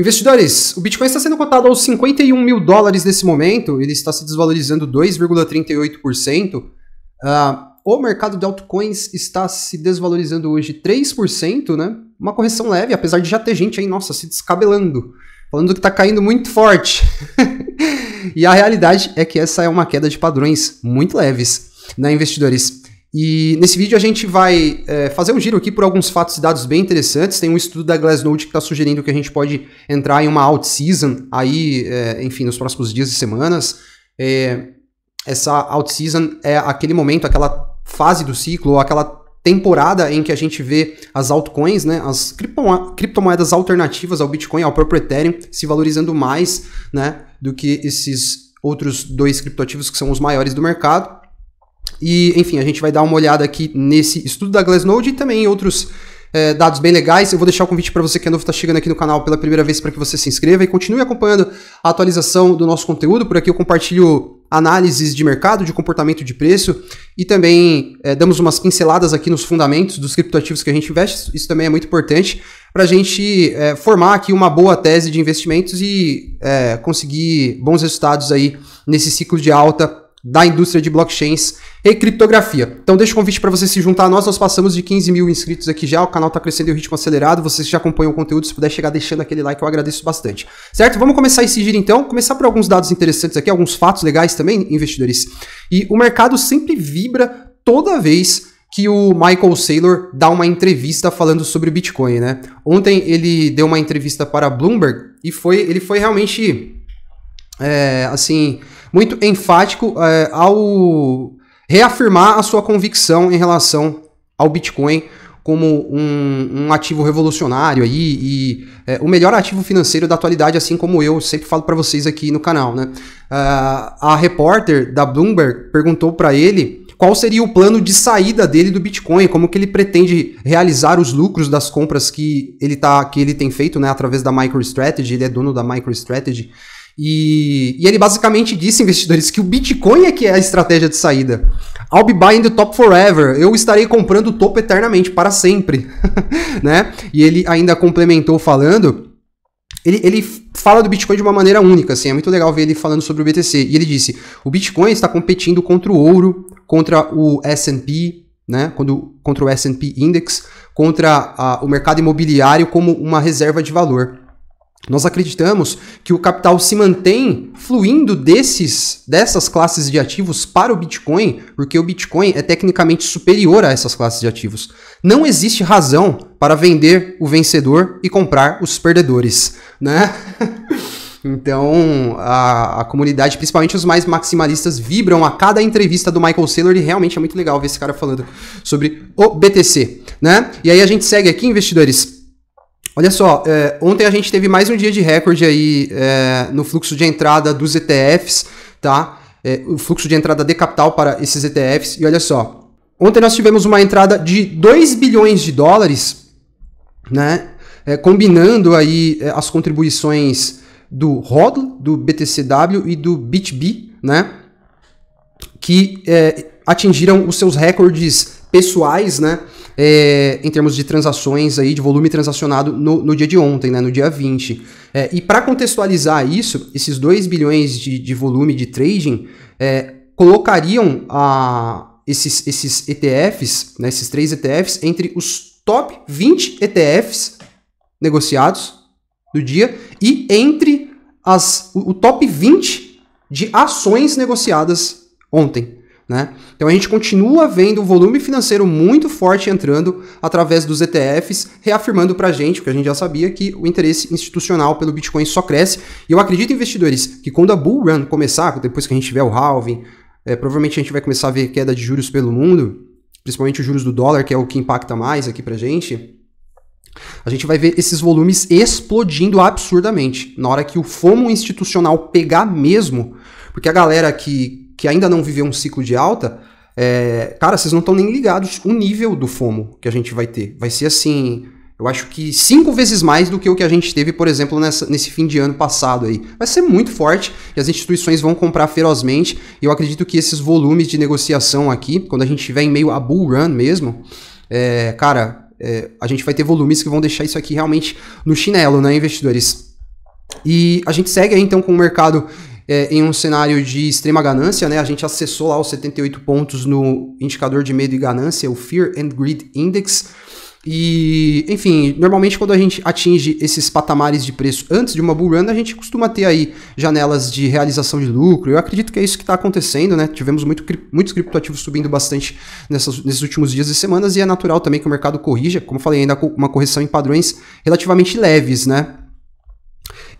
Investidores, o Bitcoin está sendo cotado aos 51 mil dólares nesse momento, ele está se desvalorizando 2,38%. Uh, ah, o mercado de altcoins está se desvalorizando hoje 3%, né? Uma correção leve, apesar de já ter gente aí, nossa, se descabelando, falando que está caindo muito forte. e a realidade é que essa é uma queda de padrões muito leves, né, investidores? E nesse vídeo a gente vai é, fazer um giro aqui por alguns fatos e dados bem interessantes. Tem um estudo da Glassnode que está sugerindo que a gente pode entrar em uma out-season aí, é, enfim, nos próximos dias e semanas. É, essa out-season é aquele momento, aquela fase do ciclo, aquela temporada em que a gente vê as altcoins, né, as criptomoedas alternativas ao Bitcoin, ao próprio Ethereum, se valorizando mais né, do que esses outros dois criptoativos que são os maiores do mercado. E, enfim, a gente vai dar uma olhada aqui nesse estudo da Glassnode e também em outros é, dados bem legais. Eu vou deixar o convite para você que é novo, está chegando aqui no canal pela primeira vez para que você se inscreva e continue acompanhando a atualização do nosso conteúdo. Por aqui eu compartilho análises de mercado, de comportamento de preço e também é, damos umas pinceladas aqui nos fundamentos dos criptoativos que a gente investe. Isso também é muito importante para a gente é, formar aqui uma boa tese de investimentos e conseguir bons resultados aí nesse ciclo de alta da indústria de blockchains e criptografia. Então deixo o convite para você se juntar a nós, nós passamos de 15 mil inscritos aqui já, o canal está crescendo em um ritmo acelerado, vocês já acompanham o conteúdo, se puder chegar deixando aquele like, eu agradeço bastante. Certo? Vamos começar esse giro então, começar por alguns dados interessantes aqui, alguns fatos legais também, investidores. E o mercado sempre vibra toda vez que o Michael Saylor dá uma entrevista falando sobre Bitcoin, né? Ontem ele deu uma entrevista para a Bloomberg e foi, ele foi realmente, é, assim muito enfático é, ao reafirmar a sua convicção em relação ao Bitcoin como um, um ativo revolucionário aí e é, o melhor ativo financeiro da atualidade, assim como eu sempre falo para vocês aqui no canal, né? Uh, a repórter da Bloomberg perguntou para ele qual seria o plano de saída dele do Bitcoin, como que ele pretende realizar os lucros das compras que ele, tá, que ele tem feito né, através da MicroStrategy, ele é dono da MicroStrategy, e, e ele basicamente disse, investidores, que o Bitcoin é que é a estratégia de saída. I'll be buying the top forever. Eu estarei comprando o topo eternamente, para sempre. né? E ele ainda complementou falando... Ele, ele, fala do Bitcoin de uma maneira única, assim, é muito legal ver ele falando sobre o BTC. E ele disse: o Bitcoin está competindo contra o ouro, contra o SP, né? Quando, contra o SP Index, contra a, o mercado imobiliário como uma reserva de valor. Nós acreditamos que o capital se mantém fluindo desses, dessas classes de ativos para o Bitcoin, porque o Bitcoin é tecnicamente superior a essas classes de ativos. Não existe razão para vender o vencedor e comprar os perdedores, né? Então, a, a, comunidade, principalmente os mais maximalistas, vibram a cada entrevista do Michael Saylor e realmente é muito legal ver esse cara falando sobre o BTC, né? E aí a gente segue aqui, investidores Olha só, é, ontem a gente teve mais um dia de recorde aí é, no fluxo de entrada dos ETFs, tá? É, o fluxo de entrada de capital para esses ETFs. E olha só, ontem nós tivemos uma entrada de 2 bilhões de dólares, né? É, combinando aí é, as contribuições do HODL, do BTCW e do BitB, né? Que é, atingiram os seus recordes pessoais, né? É, em termos de transações aí, de volume transacionado no, no dia de ontem, né, no dia 20. É, e para contextualizar isso, esses 2 bilhões de, de volume de trading é, colocariam a, esses, esses ETFs, né, esses três ETFs, entre os top 20 ETFs negociados do dia e entre as, o, o top 20 de ações negociadas ontem. Né? Então a gente continua vendo o volume financeiro muito forte entrando através dos ETFs, reafirmando para a gente, porque a gente já sabia, que o interesse institucional pelo Bitcoin só cresce. E eu acredito, investidores, que quando a bull run começar, depois que a gente tiver o halving, é, provavelmente a gente vai começar a ver queda de juros pelo mundo, principalmente os juros do dólar, que é o que impacta mais aqui para gente. A gente vai ver esses volumes explodindo absurdamente na hora que o FOMO institucional pegar mesmo, porque a galera que que ainda não viveu um ciclo de alta, é, cara, vocês não estão nem ligados o nível do FOMO que a gente vai ter. Vai ser assim, eu acho que cinco vezes mais do que o que a gente teve, por exemplo, nessa, nesse fim de ano passado aí. Vai ser muito forte e as instituições vão comprar ferozmente. E eu acredito que esses volumes de negociação aqui, quando a gente tiver em meio a bull run mesmo, é, cara, é, a gente vai ter volumes que vão deixar isso aqui realmente no chinelo, né, investidores? E a gente segue aí então com o mercado é, em um cenário de extrema ganância, né? A gente acessou lá os 78 pontos no indicador de medo e ganância, o Fear and Greed Index. E, enfim, normalmente quando a gente atinge esses patamares de preço antes de uma bull run, a gente costuma ter aí janelas de realização de lucro. Eu acredito que é isso que está acontecendo, né? Tivemos muito, muitos criptoativos subindo bastante nessas, nesses últimos dias e semanas, e é natural também que o mercado corrija, como falei, ainda uma correção em padrões relativamente leves, né?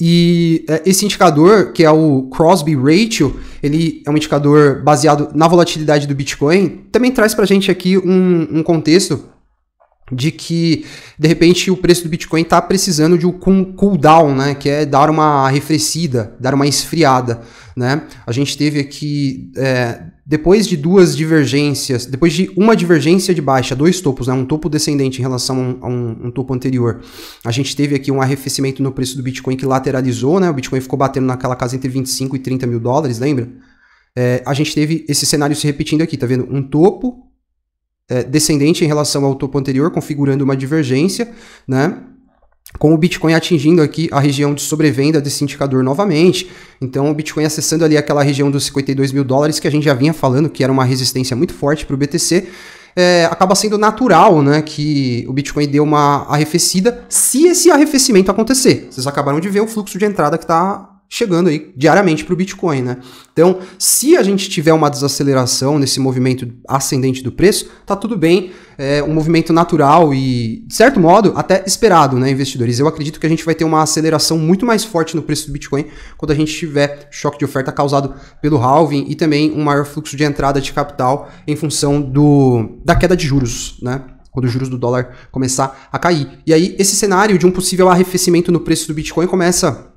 E é, esse indicador, que é o Crosby Ratio, ele é um indicador baseado na volatilidade do Bitcoin, também traz para a gente aqui um, um, contexto de que, de repente, o preço do Bitcoin está precisando de um cooldown, né? que é dar uma arrefecida, dar uma esfriada. Né? A gente teve aqui... É, depois de duas divergências, depois de uma divergência de baixa, dois topos, né, um topo descendente em relação a um, um topo anterior, a gente teve aqui um arrefecimento no preço do Bitcoin que lateralizou, né? O Bitcoin ficou batendo naquela casa entre 25 e 30 mil dólares, lembra? É, a gente teve esse cenário se repetindo aqui, tá vendo? Um topo é, descendente em relação ao topo anterior, configurando uma divergência, né? com o Bitcoin atingindo aqui a região de sobrevenda desse indicador novamente. Então, o Bitcoin acessando ali aquela região dos 52 mil dólares que a gente já vinha falando que era uma resistência muito forte para o BTC. É, acaba sendo natural né, que o Bitcoin dê uma arrefecida se esse arrefecimento acontecer. Vocês acabaram de ver o fluxo de entrada que está chegando aí diariamente para o Bitcoin, né? Então, se a gente tiver uma desaceleração nesse movimento ascendente do preço, tá tudo bem, é um movimento natural e, de certo modo, até esperado, né, investidores? Eu acredito que a gente vai ter uma aceleração muito mais forte no preço do Bitcoin quando a gente tiver choque de oferta causado pelo halving e também um maior fluxo de entrada de capital em função do, da queda de juros, né? quando os juros do dólar começar a cair. E aí, esse cenário de um possível arrefecimento no preço do Bitcoin começa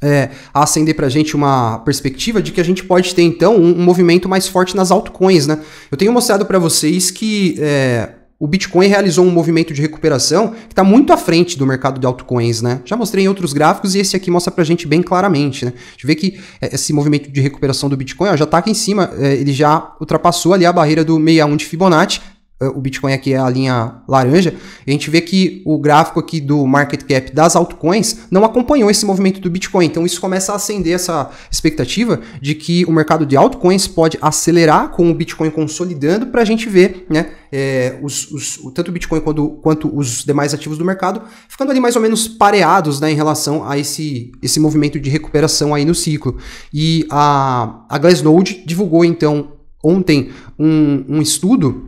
é, a acender para a gente uma perspectiva de que a gente pode ter então um, um movimento mais forte nas altcoins, né? Eu tenho mostrado para vocês que é, o Bitcoin realizou um movimento de recuperação que está muito à frente do mercado de altcoins, né? Já mostrei em outros gráficos e esse aqui mostra para a gente bem claramente, né? A gente vê que é, esse movimento de recuperação do Bitcoin ó, já está aqui em cima, é, ele já ultrapassou ali a barreira do 61 de Fibonacci, ah, o Bitcoin aqui é a linha laranja, a gente vê que o gráfico aqui do market cap das altcoins não acompanhou esse movimento do Bitcoin. Então isso começa a acender essa expectativa de que o mercado de altcoins pode acelerar com o Bitcoin consolidando para a gente ver né, é, os, os, tanto o Bitcoin quanto, quanto os demais ativos do mercado ficando ali mais ou menos pareados né, em relação a esse, esse movimento de recuperação aí no ciclo. E a, a Glassnode divulgou então ontem um, um estudo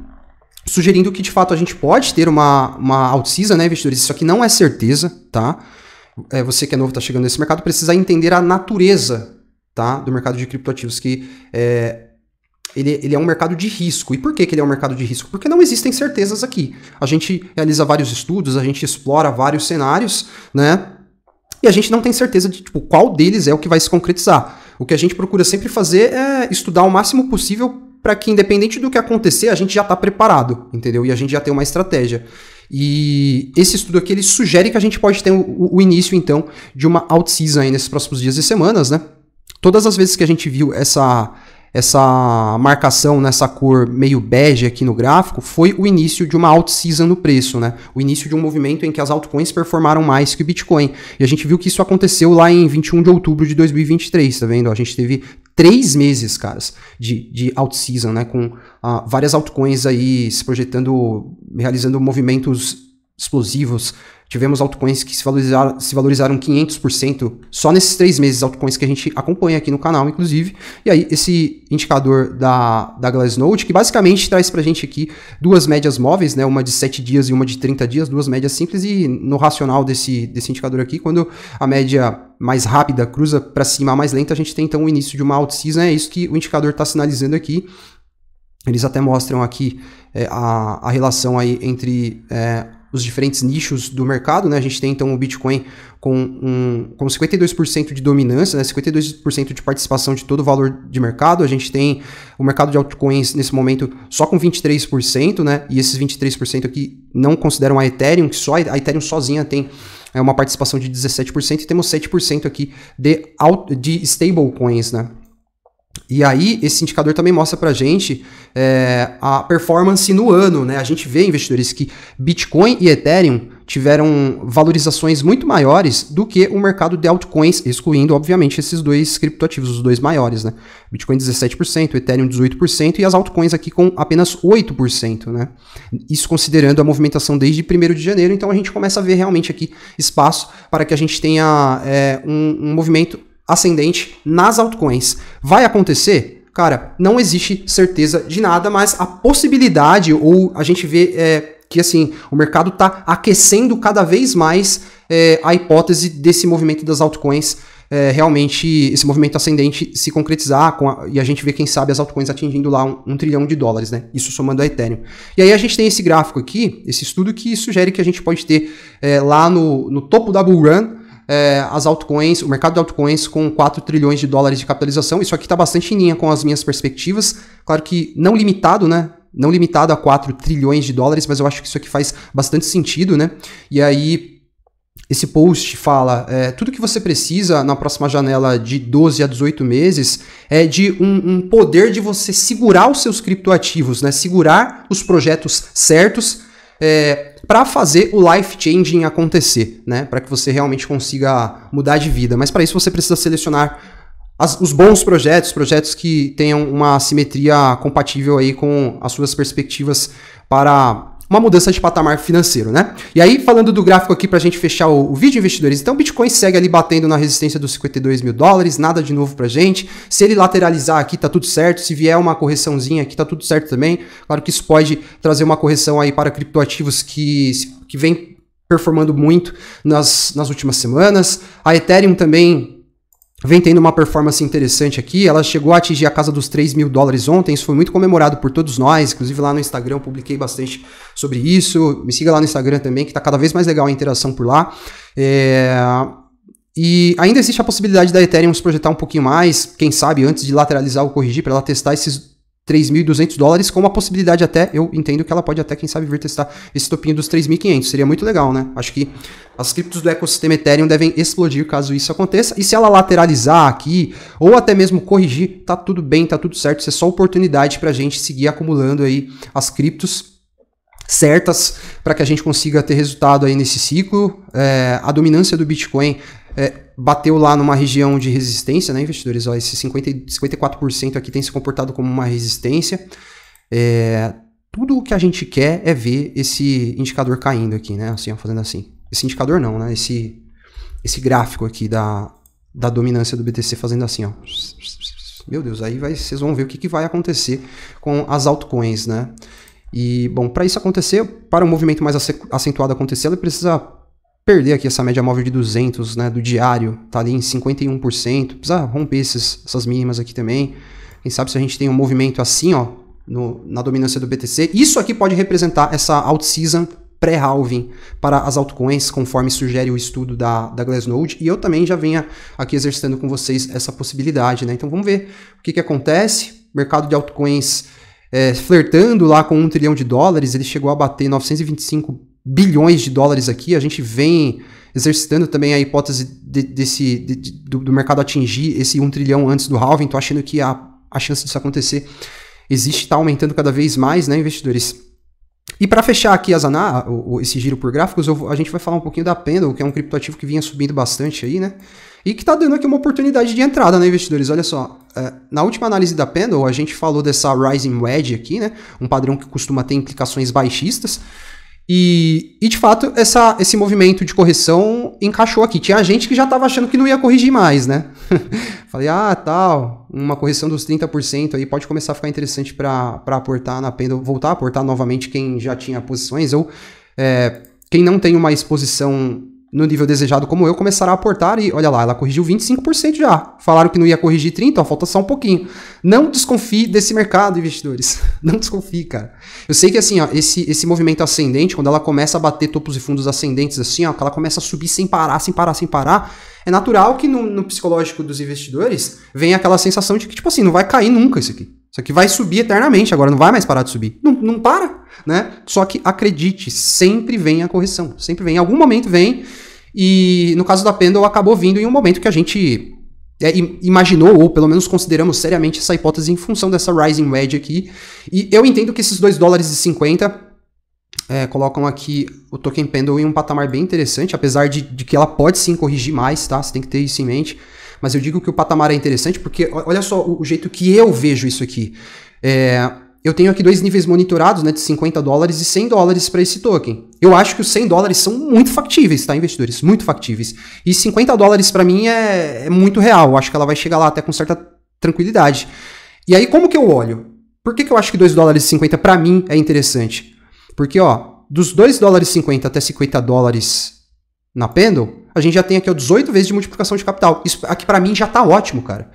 sugerindo que de fato a gente pode ter uma, uma out-season, né, investidores? Isso aqui não é certeza, tá? É, você que é novo, está chegando nesse mercado, precisa entender a natureza tá, do mercado de criptoativos, que é, ele, ele é um mercado de risco. E por que, que ele é um mercado de risco? Porque não existem certezas aqui. A gente realiza vários estudos, a gente explora vários cenários, né? E a gente não tem certeza de tipo, qual deles é o que vai se concretizar. O que a gente procura sempre fazer é estudar o máximo possível para que, independente do que acontecer, a gente já está preparado, entendeu? E a gente já tem uma estratégia. E esse estudo aqui ele sugere que a gente pode ter o, o início, então, de uma out-season nesses próximos dias e semanas, né? Todas as vezes que a gente viu essa, essa marcação nessa cor meio bege aqui no gráfico foi o início de uma out-season no preço, né? O início de um movimento em que as altcoins performaram mais que o Bitcoin. E a gente viu que isso aconteceu lá em 21 de outubro de 2023, tá vendo? A gente teve três meses, caras, de, de out-season, né? Com ah, várias altcoins aí se projetando, realizando movimentos explosivos Tivemos altcoins que se valorizaram, se valorizaram 500% só nesses três meses, altcoins que a gente acompanha aqui no canal, inclusive. E aí, esse indicador da, da Glassnode, que basicamente traz para a gente aqui duas médias móveis, né? uma de 7 dias e uma de 30 dias, duas médias simples. E no racional desse, desse indicador aqui, quando a média mais rápida cruza para cima, a mais lenta, a gente tem então o início de uma alt-season. É isso que o indicador está sinalizando aqui. Eles até mostram aqui é, a, a relação aí entre é, os diferentes nichos do mercado, né? A gente tem então o Bitcoin com, um, com 52% de dominância, né? 52% de participação de todo o valor de mercado. A gente tem o mercado de altcoins nesse momento só com 23%, né? E esses 23% aqui não consideram a Ethereum, que só a Ethereum sozinha tem é uma participação de 17% e temos 7% aqui de, de stablecoins, né? E aí, esse indicador também mostra para gente é, a performance no ano. Né? A gente vê, investidores, que Bitcoin e Ethereum tiveram valorizações muito maiores do que o mercado de altcoins, excluindo, obviamente, esses dois criptoativos, os dois maiores. Né? Bitcoin 17%, Ethereum 18% e as altcoins aqui com apenas 8%. Né? Isso considerando a movimentação desde 1 de janeiro. Então, a gente começa a ver realmente aqui espaço para que a gente tenha é, um, um movimento ascendente nas altcoins. Vai acontecer? Cara, não existe certeza de nada, mas a possibilidade, ou a gente vê é, que assim, o mercado está aquecendo cada vez mais é, a hipótese desse movimento das altcoins. É, realmente esse movimento ascendente se concretizar a, e a gente vê, quem sabe, as altcoins atingindo lá um, um, trilhão de dólares, né? Isso somando a Ethereum. E aí a gente tem esse gráfico aqui, esse estudo que sugere que a gente pode ter é, lá no, no topo da bull run é, as altcoins, o mercado de altcoins com 4 trilhões de dólares de capitalização. Isso aqui está bastante em linha com as minhas perspectivas. Claro que não limitado, né? Não limitado a 4 trilhões de dólares, mas eu acho que isso aqui faz bastante sentido, né? E aí, esse post fala: é, tudo que você precisa na próxima janela de 12 a 18 meses é de um, um, poder de você segurar os seus criptoativos, né? segurar os projetos certos. É, para fazer o life changing acontecer, né? Para que você realmente consiga mudar de vida. Mas para isso você precisa selecionar as, os bons projetos, projetos que tenham uma simetria compatível aí com as suas perspectivas para uma mudança de patamar financeiro, né? E aí, falando do gráfico aqui para a gente fechar o, o, vídeo, investidores, então o Bitcoin segue ali batendo na resistência dos 52 mil dólares, nada de novo para gente. Se ele lateralizar aqui, tá tudo certo. Se vier uma correçãozinha aqui, tá tudo certo também. Claro que isso pode trazer uma correção aí para criptoativos que, que vem performando muito nas, nas últimas semanas. A Ethereum também vem tendo uma performance interessante aqui. Ela chegou a atingir a casa dos 3 mil dólares ontem. Isso foi muito comemorado por todos nós. Inclusive lá no Instagram eu publiquei bastante sobre isso. Me siga lá no Instagram também, que está cada vez mais legal a interação por lá. É... E ainda existe a possibilidade da Ethereum se projetar um pouquinho mais, quem sabe antes de lateralizar ou corrigir, para ela testar esses 3.200 dólares, com uma possibilidade até, eu entendo que ela pode até, quem sabe, vir testar esse topinho dos 3.500. Seria muito legal, né? Acho que as criptos do ecossistema Ethereum devem explodir caso isso aconteça. E se ela lateralizar aqui, ou até mesmo corrigir, tá tudo bem, tá tudo certo. Isso é só oportunidade para a gente seguir acumulando aí as criptos certas para que a gente consiga ter resultado aí nesse ciclo. É, a dominância do Bitcoin é, bateu lá numa região de resistência, né, investidores? Ó, esse 50, 54% aqui tem se comportado como uma resistência. É, tudo o que a gente quer é ver esse indicador caindo aqui, né? Assim, ó, fazendo assim. Esse indicador não, né? Esse, esse gráfico aqui da, da dominância do BTC fazendo assim, ó. Meu Deus, aí vai, vocês vão ver o que, que vai acontecer com as altcoins, né? E, bom, para isso acontecer, para um movimento mais acentuado acontecer, ela precisa perder aqui essa média móvel de 200 né, do diário, tá ali em 51%, precisa romper esses, essas mínimas aqui também. Quem sabe se a gente tem um movimento assim, ó, no, na dominância do BTC, isso aqui pode representar essa out-season pré-halving para as altcoins, conforme sugere o estudo da, da Glassnode, e eu também já venha aqui exercitando com vocês essa possibilidade, né? Então vamos ver o que, que acontece. Mercado de altcoins é, flertando lá com um trilhão de dólares, ele chegou a bater 925 bilhões de dólares aqui. A gente vem exercitando também a hipótese de, desse, de, de, do, do, mercado atingir esse 1 trilhão antes do halving. Estou achando que a, a chance disso acontecer existe, está aumentando cada vez mais, né, investidores? E para fechar aqui as ANA, esse giro por gráficos, a gente vai falar um pouquinho da Pendle, que é um criptoativo que vinha subindo bastante aí, né? E que está dando aqui uma oportunidade de entrada, né, investidores? Olha só, é, na última análise da Pendle, a gente falou dessa Rising Wedge aqui, né? Um padrão que costuma ter implicações baixistas. E, e de fato, essa, esse movimento de correção encaixou aqui. Tinha gente que já estava achando que não ia corrigir mais, né? Falei, ah, tal, uma correção dos 30% aí pode começar a ficar interessante para aportar na Pendle, voltar a aportar novamente quem já tinha posições ou é, quem não tem uma exposição no nível desejado como eu começaram a aportar e olha lá, ela corrigiu 25% já. Falaram que não ia corrigir 30, ó, falta só um pouquinho. Não desconfie desse mercado, investidores. Não desconfie, cara. Eu sei que assim, ó, esse esse movimento ascendente, quando ela começa a bater topos e fundos ascendentes assim, ó, que ela começa a subir sem parar, sem parar, sem parar, é natural que no, no psicológico dos investidores venha aquela sensação de que tipo assim, não vai cair nunca isso aqui. Isso aqui vai subir eternamente, agora não vai mais parar de subir. Não, não para, né? Só que acredite, sempre vem a correção. Sempre vem. Em algum momento vem. E no caso da Pendle, acabou vindo em um momento que a gente é, imaginou, ou pelo menos consideramos seriamente essa hipótese em função dessa rising wedge aqui. E eu entendo que esses 2 dólares e 50 é, colocam aqui o token Pendle em um patamar bem interessante, apesar de, de que ela pode sim corrigir mais, tá? Você tem que ter isso em mente. Mas eu digo que o patamar é interessante porque olha só o, jeito que eu vejo isso aqui. É, eu tenho aqui dois níveis monitorados, né, de 50 dólares e 100 dólares para esse token. Eu acho que os 100 dólares são muito factíveis, tá, investidores? Muito factíveis. E 50 dólares para mim é, é, muito real. Eu acho que ela vai chegar lá até com certa tranquilidade. E aí, como que eu olho? Por que, que eu acho que 2 dólares e 50 para mim é interessante? Porque, ó, dos 2 dólares e 50 até 50 dólares na Pendle, a gente já tem aqui 18 vezes de multiplicação de capital. Isso aqui para mim já está ótimo, cara.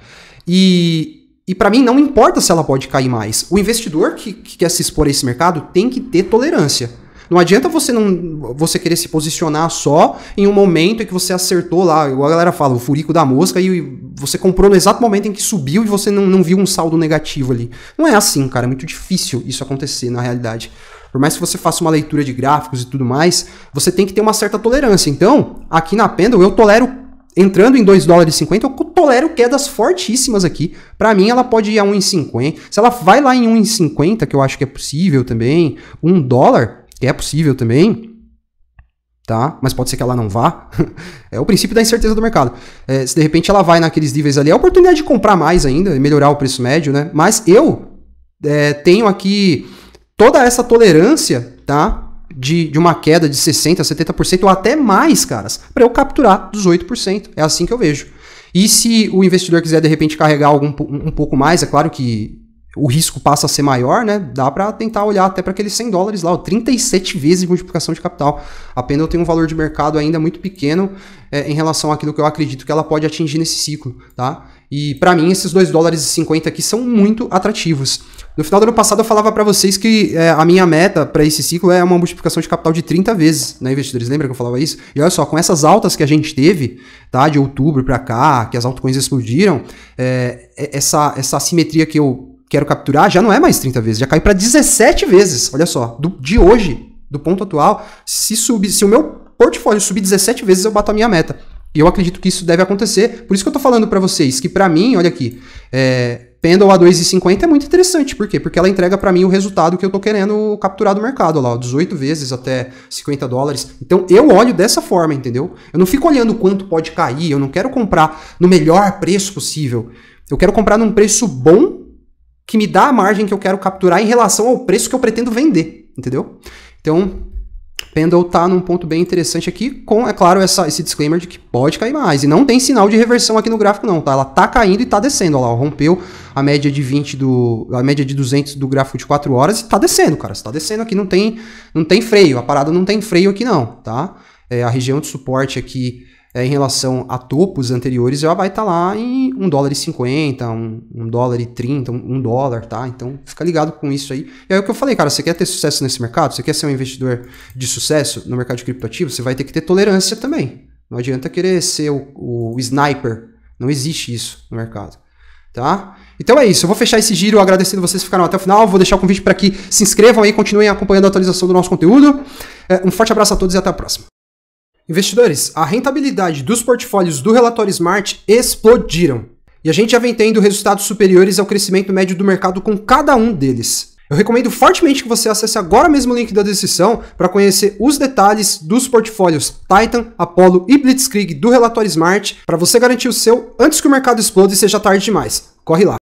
E, e para mim não importa se ela pode cair mais. O investidor que, que quer se expor a esse mercado tem que ter tolerância. Não adianta você não você querer se posicionar só em um momento em que você acertou lá, igual a galera fala, o furico da mosca, e você comprou no exato momento em que subiu e você não, não viu um saldo negativo ali. Não é assim, cara. É muito difícil isso acontecer na realidade. Por mais que você faça uma leitura de gráficos e tudo mais, você tem que ter uma certa tolerância. Então, aqui na Pendle, eu tolero entrando em 2 dólares e 50, eu tolero quedas fortíssimas aqui. Para mim, ela pode ir a 1,50. Se ela vai lá em 1,50, que eu acho que é possível também, 1 dólar, é possível também, tá? Mas pode ser que ela não vá. é o princípio da incerteza do mercado. É, se de repente ela vai naqueles níveis ali, é a oportunidade de comprar mais ainda, melhorar o preço médio, né? Mas eu é, tenho aqui toda essa tolerância, tá? De, de uma queda de 60%, 70% ou até mais, caras, para eu capturar 18%. É assim que eu vejo. E se o investidor quiser de repente carregar algum, um pouco mais, é claro que o risco passa a ser maior, né? Dá para tentar olhar até para aqueles 100 dólares lá, 37 vezes de multiplicação de capital. A Pendle tem um valor de mercado ainda muito pequeno é, em relação àquilo que eu acredito que ela pode atingir nesse ciclo, tá? E para mim, esses 2 dólares e 50 aqui são muito atrativos. No final do ano passado, eu falava para vocês que é, a minha meta para esse ciclo é uma multiplicação de capital de 30 vezes, né, investidores? Lembra que eu falava isso? E olha só, com essas altas que a gente teve, tá, de outubro para cá, que as altcoins explodiram, é, é essa, essa simetria que eu quero capturar já não é mais 30 vezes, já caiu para 17 vezes. Olha só, do, de hoje, do ponto atual, se subir, se o meu portfólio subir 17 vezes, eu bato a minha meta. E eu acredito que isso deve acontecer. Por isso que eu tô falando para vocês que para mim, olha aqui, é, Pendle a 2,50 é muito interessante. Por quê? Porque ela entrega para mim o resultado que eu tô querendo capturar do mercado lá, 18 vezes até 50 dólares. Então eu olho dessa forma, entendeu? Eu não fico olhando quanto pode cair, eu não quero comprar no melhor preço possível. Eu quero comprar num preço bom que me dá a margem que eu quero capturar em relação ao preço que eu pretendo vender, entendeu? Então, Pendle está num ponto bem interessante aqui, com, é claro, essa, esse disclaimer de que pode cair mais. E não tem sinal de reversão aqui no gráfico, não, tá? Ela está caindo e está descendo. Olha lá, rompeu a média de 20 do. a média de 200 do gráfico de 4 horas e está descendo, cara. Está descendo aqui, não tem, não tem freio. A parada não tem freio aqui, não, tá? É, a região de suporte aqui é, em relação a topos anteriores, ela vai estar tá lá em 1 dólar e 50, 1, 1 dólar e 30, 1 dólar, tá? Então fica ligado com isso aí. E aí é o que eu falei, cara, você quer ter sucesso nesse mercado? Você quer ser um investidor de sucesso no mercado de criptoativos? Você vai ter que ter tolerância também. Não adianta querer ser o, o sniper. Não existe isso no mercado. Tá? Então é isso, eu vou fechar esse giro agradecendo vocês que ficaram até o final, vou deixar o convite para que se inscrevam aí, continuem acompanhando a atualização do nosso conteúdo. É, um forte abraço a todos e até a próxima. Investidores, a rentabilidade dos portfólios do relatório Smart explodiram. E a gente já vem tendo resultados superiores ao crescimento médio do mercado com cada um deles. Eu recomendo fortemente que você acesse agora mesmo o link da descrição para conhecer os detalhes dos portfólios Titan, Apollo e Blitzkrieg do relatório Smart para você garantir o seu antes que o mercado exploda e seja tarde demais. Corre lá!